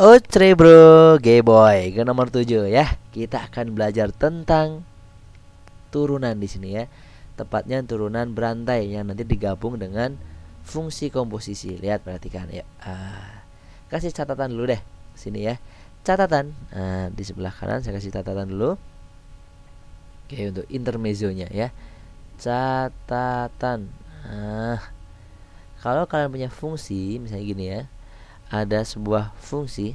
Otre bro, gay boy ke nomor 7 ya. Kita akan belajar tentang turunan di sini ya. Tepatnya turunan berantai yang nanti digabung dengan fungsi komposisi. Lihat perhatikan ya. Ah. kasih catatan dulu deh sini ya. Catatan. Nah, di sebelah kanan saya kasih catatan dulu. Oke, untuk intermezzonya ya. Catatan. Nah, Kalau kalian punya fungsi misalnya gini ya ada sebuah fungsi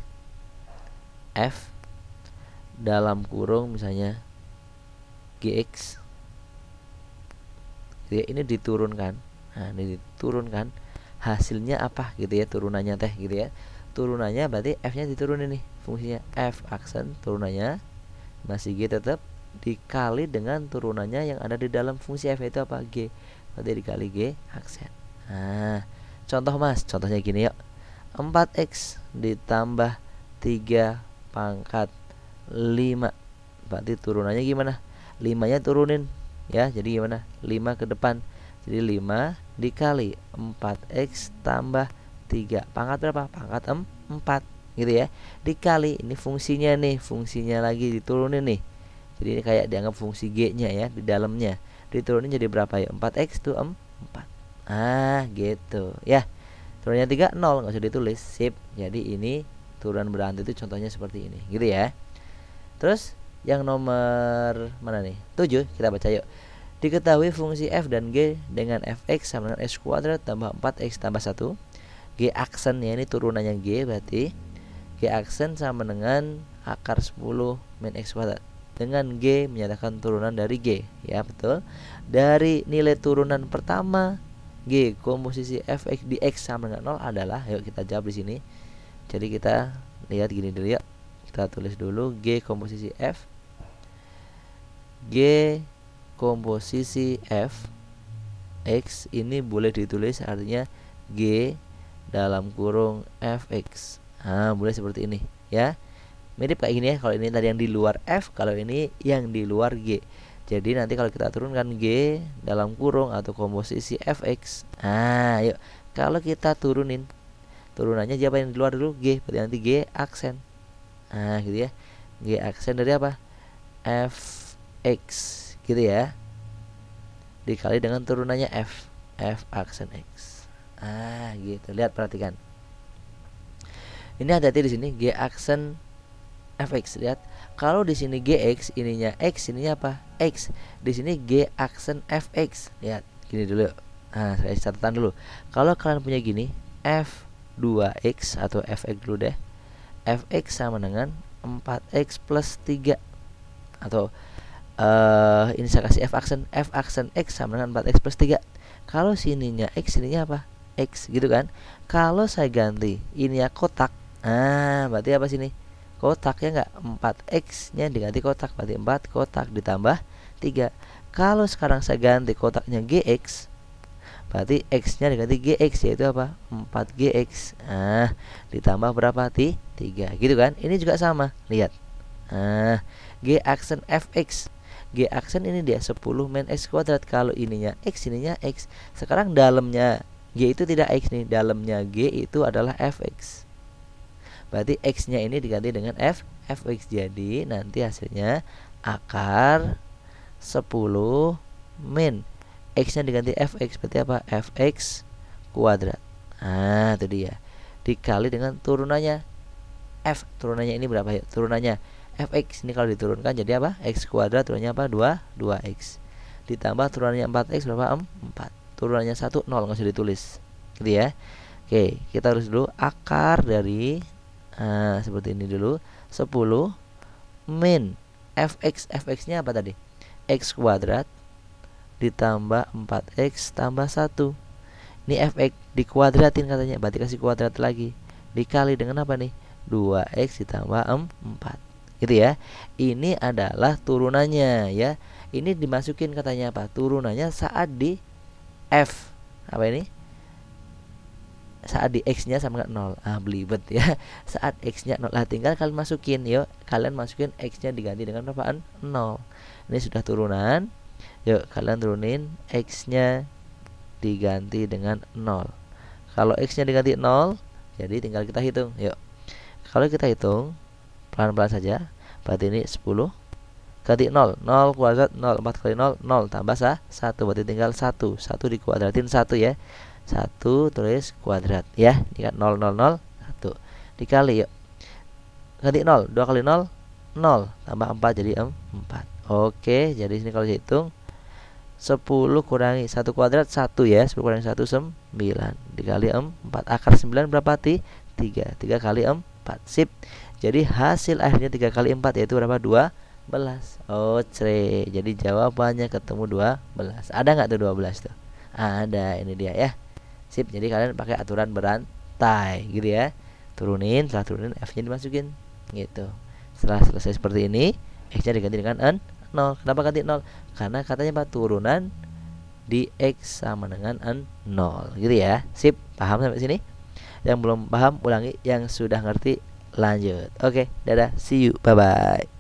f dalam kurung misalnya gx gitu ya, ini diturunkan nah ini diturunkan hasilnya apa gitu ya turunannya teh gitu ya turunannya berarti f nya diturunin nih fungsinya f aksen turunannya masih g tetap dikali dengan turunannya yang ada di dalam fungsi f itu apa g berarti dikali g aksen nah contoh mas contohnya gini yuk 4x ditambah 3 pangkat 5 berarti turunannya gimana 5 nya turunin ya jadi gimana 5 ke depan jadi 5 dikali 4x tambah 3 pangkat berapa pangkat 4 gitu ya dikali ini fungsinya nih fungsinya lagi diturunin nih jadi ini kayak dianggap fungsi g nya ya di dalamnya diturunin jadi berapa ya 4x tuh 4 ah gitu ya yeah turunnya tiga nol nggak usah ditulis sip jadi ini turunan berantai itu contohnya seperti ini gitu ya terus yang nomor mana nih Tujuh. kita baca yuk diketahui fungsi f dan g dengan fx sama dengan x kuadrat tambah empat x tambah satu. g aksen ya ini turunannya g berarti g aksen sama dengan akar sepuluh min x kuadrat dengan G menyatakan turunan dari G ya betul dari nilai turunan pertama G komposisi fx di x sama dengan 0 adalah yuk kita jawab di sini jadi kita lihat gini dulu ya kita tulis dulu G komposisi F G komposisi F X ini boleh ditulis artinya G dalam kurung Fx nah, boleh seperti ini ya mirip kayak gini ya kalau ini tadi yang di luar F kalau ini yang di luar G jadi nanti kalau kita turunkan G dalam kurung atau komposisi fx nah yuk kalau kita turunin turunannya siapa yang di luar dulu G berarti nanti G aksen nah gitu ya G aksen dari apa fx gitu ya dikali dengan turunannya f f aksen x ah gitu lihat perhatikan ini hati-hati di sini G aksen fx lihat kalau di sini gx ininya x ininya apa x di sini g aksen fx lihat gini dulu nah saya catatan dulu kalau kalian punya gini f 2x atau fx dulu deh fx sama dengan 4x plus 3 atau uh, ini saya kasih f aksen f aksen x sama dengan 4x plus 3 kalau sininya x sininya apa x gitu kan kalau saya ganti ini ya kotak ah berarti apa sini kotak ya nggak 4x nya diganti kotak berarti 4 kotak ditambah 3 kalau sekarang saya ganti kotaknya gx berarti x nya diganti gx yaitu apa 4gx ah ditambah berapa T 3 gitu kan ini juga sama lihat ah g aksen fx g aksen ini dia 10 min x kuadrat kalau ininya x ininya x sekarang dalamnya g itu tidak x nih dalamnya g itu adalah fx berarti x-nya ini diganti dengan f f x jadi nanti hasilnya akar 10 min x-nya diganti f x berarti apa f x kuadrat ah itu dia dikali dengan turunannya f turunannya ini berapa ya turunannya f x ini kalau diturunkan jadi apa x kuadrat turunannya apa 2 2x ditambah turunannya 4x berapa 4 turunannya 1 0 nggak usah ditulis gitu ya Oke kita harus dulu akar dari nah, seperti ini dulu 10 min fx fx nya apa tadi x kuadrat ditambah 4x tambah 1 ini fx dikuadratin katanya berarti kasih kuadrat lagi dikali dengan apa nih 2x ditambah 4 gitu ya ini adalah turunannya ya ini dimasukin katanya apa turunannya saat di f apa ini saat di x nya sama dengan 0 ah belibet ya saat x nya 0 lah tinggal kalian masukin yuk kalian masukin x nya diganti dengan berapaan 0 ini sudah turunan yuk kalian turunin x nya diganti dengan 0 kalau x nya diganti 0 jadi tinggal kita hitung yuk kalau kita hitung pelan-pelan saja berarti ini 10 ganti 0 0 kuadrat 0 4 kali 0 0 tambah 1 berarti tinggal 1 1 dikuadratin 1 ya 1 tulis kuadrat ya dikat 0 0 0 1 dikali yuk ganti 0 2 kali 0 0 tambah 4 jadi 4 oke jadi sini kalau dihitung 10 kurangi 1 kuadrat 1 ya 10 kurangi 1 9 dikali 4 akar 9 berapa ti? 3 3 kali 4 sip jadi hasil akhirnya 3 kali 4 yaitu berapa 2 belas oh cre jadi jawabannya ketemu 12 ada nggak tuh 12 tuh ada ini dia ya sip jadi kalian pakai aturan berantai gitu ya turunin setelah turunin f nya dimasukin gitu setelah selesai seperti ini x nya diganti dengan n 0 kenapa ganti 0 karena katanya pak turunan di x sama dengan n 0 gitu ya sip paham sampai sini yang belum paham ulangi yang sudah ngerti lanjut oke dadah see you bye bye